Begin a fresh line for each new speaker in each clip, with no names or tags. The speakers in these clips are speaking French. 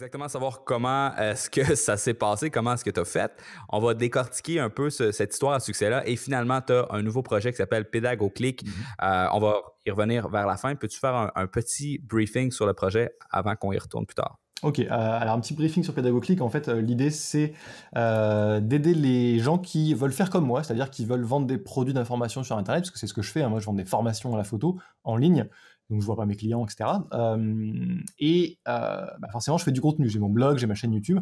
exactement savoir comment est-ce que ça s'est passé, comment est-ce que tu as fait. On va décortiquer un peu cette histoire à succès-là. Et finalement, tu as un nouveau projet qui s'appelle Pédagoclick. Mm-hmm. Euh, on va y revenir vers la fin. Peux-tu faire un, petit briefing sur le projet avant qu'on y retourne plus tard?
Ok, euh, alors un petit briefing sur PédagoClick. En fait, euh, l'idée c'est d'aider les gens qui veulent faire comme moi, c'est-à-dire qui veulent vendre des produits d'information sur Internet, parce que c'est ce que je fais. Hein. moi, je vends des formations à la photo en ligne, donc je vois pas mes clients, etc. et euh, euh, bah, forcément, je fais du contenu. J'ai mon blog, j'ai ma chaîne YouTube.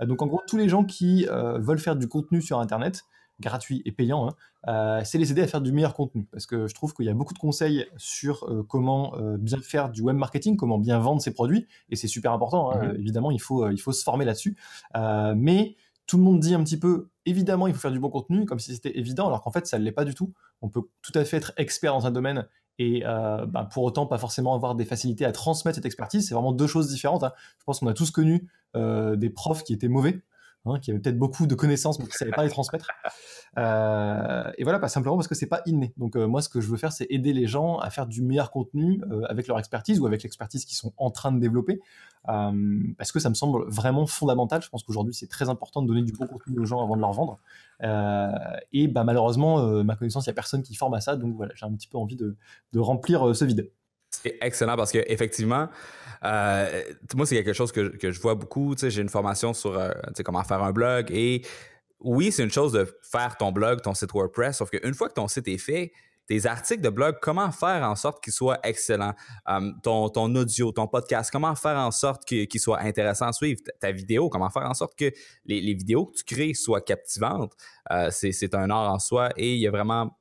Euh, donc en gros, tous les gens qui veulent faire du contenu sur Internet, gratuit et payant, hein, c'est les aider à faire du meilleur contenu. Parce que je trouve qu'il y a beaucoup de conseils sur comment bien faire du web marketing, comment bien vendre ses produits, et c'est super important. Hein. Mhm. Évidemment, il faut, il faut se former là-dessus. mais tout le monde dit un petit peu, évidemment, il faut faire du bon contenu, comme si c'était évident, alors qu'en fait, ça ne l'est pas du tout. On peut tout à fait être expert dans un domaine et euh, bah, pour autant pas forcément avoir des facilités à transmettre cette expertise. C'est vraiment deux choses différentes. Hein. Je pense qu'on a tous connu euh, des profs qui étaient mauvais Hein, qui avait peut-être beaucoup de connaissances, mais qui ne savait pas les transmettre. Euh, et voilà, pas simplement parce que c'est pas inné. Donc euh, moi, ce que je veux faire, c'est aider les gens à faire du meilleur contenu euh, avec leur expertise ou avec l'expertise qu'ils sont en train de développer, parce que ça me semble vraiment fondamental. Je pense qu'aujourd'hui, c'est très important de donner du bon contenu aux gens avant de leur vendre. et bah, malheureusement, ma connaissance, il n'y a personne qui forme à ça. Donc voilà, j'ai un petit peu envie de, de remplir ce vide.
C'est excellent parce qu'effectivement, effectivement, euh, moi, c'est quelque chose que, je vois beaucoup. J'ai une formation sur euh, comment faire un blog. Et oui, c'est une chose de faire ton blog, ton site WordPress, sauf qu'une fois que ton site est fait, tes articles de blog, comment faire en sorte qu'ils soient excellents, euh, ton, audio, ton podcast, comment faire en sorte qu'ils soient intéressants à suivre, ta, vidéo, comment faire en sorte que les, vidéos que tu crées soient captivantes. c'est un art en soi et il y a vraiment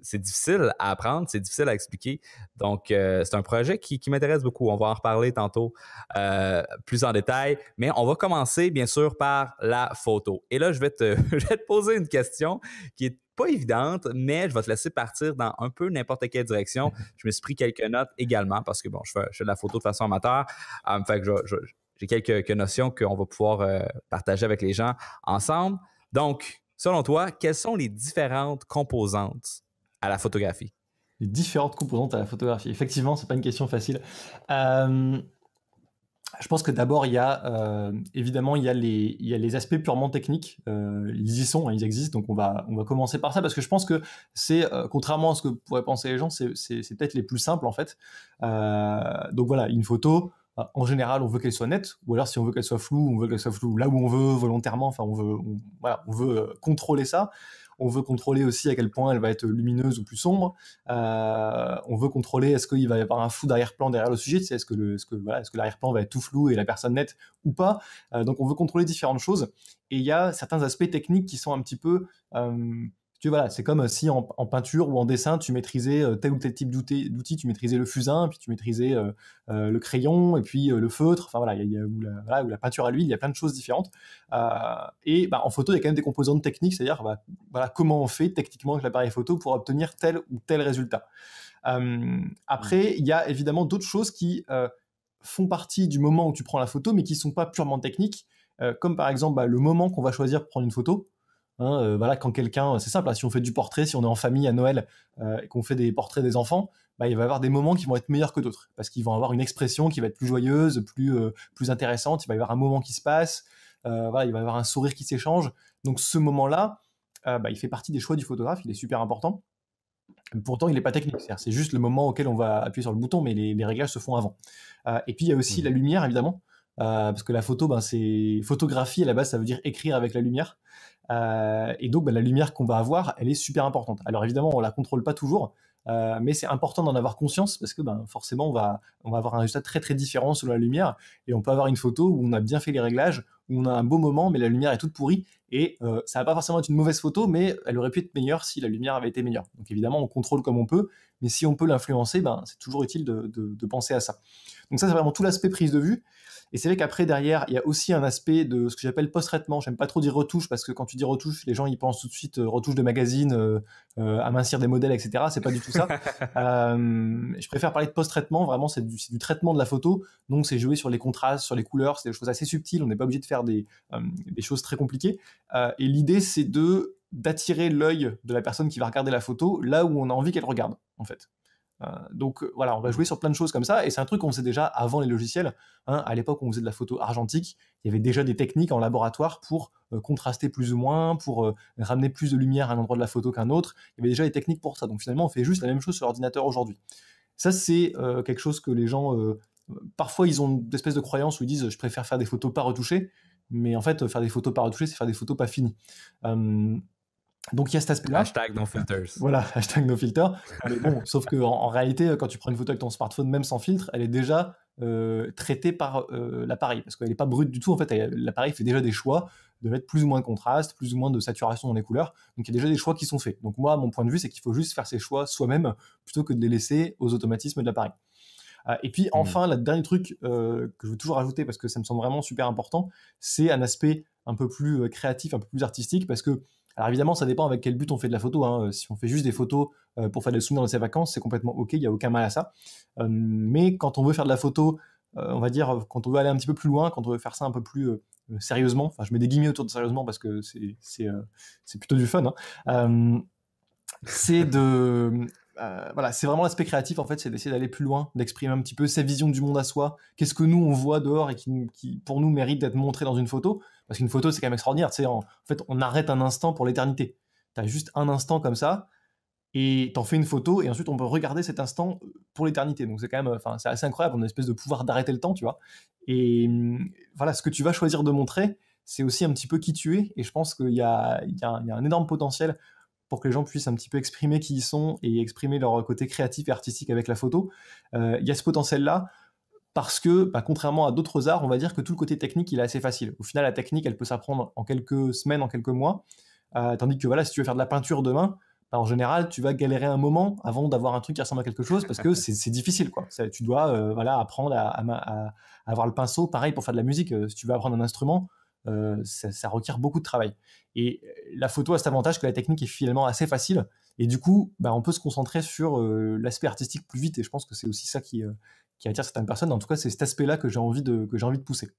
c'est difficile à apprendre, c'est difficile à expliquer. Donc, euh, c'est un projet qui, m'intéresse beaucoup. On va en reparler tantôt euh, plus en détail, mais on va commencer bien sûr par la photo. Et là, je vais te, poser une question qui est pas évidente, mais je vais te laisser partir dans un peu n'importe quelle direction. Je me suis pris quelques notes également parce que bon, je fais, de la photo de façon amateur. Euh, fait j'ai quelques, quelques, notions qu'on va pouvoir partager avec les gens ensemble. Donc, Selon toi, quelles sont les différentes composantes à la photographie? Les différentes composantes à la
photographie. Effectivement, c'est pas une question facile. Euh, je pense que d'abord, il y a euh, évidemment il y a, les, il y les aspects purement techniques. Euh, ils y sont, hein, ils existent, donc on va, on va commencer par ça parce que je pense que c'est, contrairement à ce que pourraient penser les gens, c'est peut-être les plus simples en fait. donc voilà, une photo, euh, en général, on veut qu'elle soit nette, ou alors si on veut qu'elle soit floue, on veut qu'elle soit floue là où on veut, volontairement, enfin, on veut, veut euh, contrôler ça. On veut contrôler aussi à quel point elle va être lumineuse ou plus sombre. Euh, on veut contrôler est-ce qu'il va y avoir un flou d'arrière-plan derrière le sujet, c'est-à-dire est-ce que l'arrière-plan que voilà, est va être tout flou et la personne nette ou pas. donc on veut contrôler différentes choses. Et il y a certains aspects techniques qui sont un petit peu c'est comme euh, si en, peinture ou en dessin, tu maîtrisais euh, tel ou tel type d'outil, tu maîtrisais le fusain, puis tu maîtrisais euh, le crayon, et puis le feutre, enfin voilà, ou, la, peinture à l'huile, il y a plein de choses différentes. et bah, en photo, il y a quand même des composantes techniques, c'est-à-dire bah, comment on fait techniquement avec l'appareil photo pour obtenir tel ou tel résultat. après, il y a évidemment d'autres choses qui font partie du moment où tu prends la photo, mais qui ne sont pas purement techniques, comme par exemple bah, le moment qu'on va choisir pour prendre une photo. Hein, euh, voilà, quand quelqu'un, c'est simple, hein, si on fait du portrait, si on est en famille à Noël euh, et qu'on fait des portraits des enfants, bah, il va y avoir des moments qui vont être meilleurs que d'autres parce qu'ils vont avoir une expression qui va être plus joyeuse, plus, euh, plus intéressante. Il va y avoir un moment qui se passe, voilà, il va y avoir un sourire qui s'échange. Donc ce moment-là, bah, il fait partie des choix du photographe, il est super important. Pourtant, il n'est pas technique, c'est juste le moment auquel on va appuyer sur le bouton, mais les, réglages se font avant. et puis il y a aussi mmh. la lumière, évidemment. Euh, parce que la photo, ben, c'est photographie à la base, ça veut dire écrire avec la lumière. Euh, et donc, ben, la lumière qu'on va avoir, elle est super importante. Alors évidemment, on la contrôle pas toujours, euh, mais c'est important d'en avoir conscience parce que ben, forcément, on va, on va avoir un résultat très très différent selon la lumière. Et on peut avoir une photo où on a bien fait les réglages, où on a un beau moment, mais la lumière est toute pourrie. Et euh, ça va pas forcément être une mauvaise photo, mais elle aurait pu être meilleure si la lumière avait été meilleure. Donc évidemment, on contrôle comme on peut, mais si on peut l'influencer, ben, c'est toujours utile de, de, penser à ça. Donc ça, c'est vraiment tout l'aspect prise de vue. Et c'est vrai qu'après, derrière, il y a aussi un aspect de ce que j'appelle post-traitement. J'aime pas trop dire retouche parce que quand tu dis retouche, les gens ils pensent tout de suite euh, retouche de magazine, euh, euh, amincir des modèles, etc. C'est pas du tout ça. je préfère parler de post-traitement. Vraiment, c'est du, traitement de la photo. Donc, c'est jouer sur les contrastes, sur les couleurs. C'est des choses assez subtiles. On n'est pas obligé de faire des, choses très compliquées. et l'idée, c'est de d'attirer l'œil de la personne qui va regarder la photo là où on a envie qu'elle regarde, en fait. Euh, donc euh, voilà, on va jouer sur plein de choses comme ça, et c'est un truc qu'on faisait déjà avant les logiciels. Hein. à l'époque, on faisait de la photo argentique, il y avait déjà des techniques en laboratoire pour euh, contraster plus ou moins, pour ramener plus de lumière à un endroit de la photo qu'un autre. Il y avait déjà des techniques pour ça. Donc finalement, on fait juste la même chose sur l'ordinateur aujourd'hui. Ça, c'est quelque chose que les gens, parfois, ils ont une espèce de croyance où ils disent, je préfère faire des photos pas retouchées mais en fait, faire des photos pas retouchées, c'est faire des photos pas finies. Donc il y a cet aspect-là. Hashtag no filters. Voilà, hashtag no bon, sauf que en, réalité, quand tu prends une photo avec ton smartphone, même sans filtre, elle est déjà euh, traitée par euh, l'appareil, parce qu'elle n'est pas brute du tout. En fait, l'appareil fait déjà des choix de mettre plus ou moins de contraste, plus ou moins de saturation dans les couleurs. Donc il y a déjà des choix qui sont faits. Donc moi, mon point de vue, c'est qu'il faut juste faire ces choix soi-même plutôt que de les laisser aux automatismes de l'appareil. Ah, et puis mm. enfin, le dernier truc euh, que je veux toujours ajouter parce que ça me semble vraiment super important, c'est un aspect un peu plus créatif, un peu plus artistique, parce que alors évidemment, ça dépend avec quel but on fait de la photo. Hein. Euh, si on fait juste des photos euh, pour faire des souvenirs de ses vacances, c'est complètement OK, il n'y a aucun mal à ça. Euh, mais quand on veut faire de la photo, on va dire, quand on veut aller un petit peu plus loin, quand on veut faire ça un peu plus sérieusement, enfin je mets des guillemets autour de sérieusement parce que c'est plutôt du fun, hein, c'est de... voilà, c'est vraiment l'aspect créatif en fait, c'est d'essayer d'aller plus loin, d'exprimer un petit peu sa vision du monde à soi. Qu'est-ce que nous on voit dehors et qui, qui pour nous mérite d'être montré dans une photo parce qu'une photo, c'est quand même extraordinaire. en, fait, on arrête un instant pour l'éternité. Tu as juste un instant comme ça, et tu en fais une photo, et ensuite on peut regarder cet instant euh, pour l'éternité. Donc c'est quand même, euh, c'est assez incroyable. On a une espèce de pouvoir d'arrêter le temps, tu vois. Et hum, voilà, ce que tu vas choisir de montrer, c'est aussi un petit peu qui tu es. Et je pense qu'il y, a, un énorme potentiel pour que les gens puissent un petit peu exprimer qui ils sont et exprimer leur côté créatif et artistique avec la photo. Euh, il y a ce potentiel-là parce que, bah, contrairement à d'autres arts, on va dire que tout le côté technique, il est assez facile. Au final, la technique, elle peut s'apprendre en quelques semaines, en quelques mois, euh, tandis que voilà, si tu veux faire de la peinture demain, bah, en général, tu vas galérer un moment avant d'avoir un truc qui ressemble à quelque chose parce que c'est difficile, quoi. Tu dois, euh, voilà, apprendre à, avoir le pinceau. Pareil pour faire de la musique, euh, si tu veux apprendre un instrument, ça, requiert beaucoup de travail. Et la photo a cet avantage que la technique est finalement assez facile. Et du coup, bah, on peut se concentrer sur l'aspect artistique plus vite. Et je pense que c'est aussi ça qui, qui attire certaines personnes. En tout cas, c'est cet aspect-là que j'ai envie de que j'ai envie de pousser.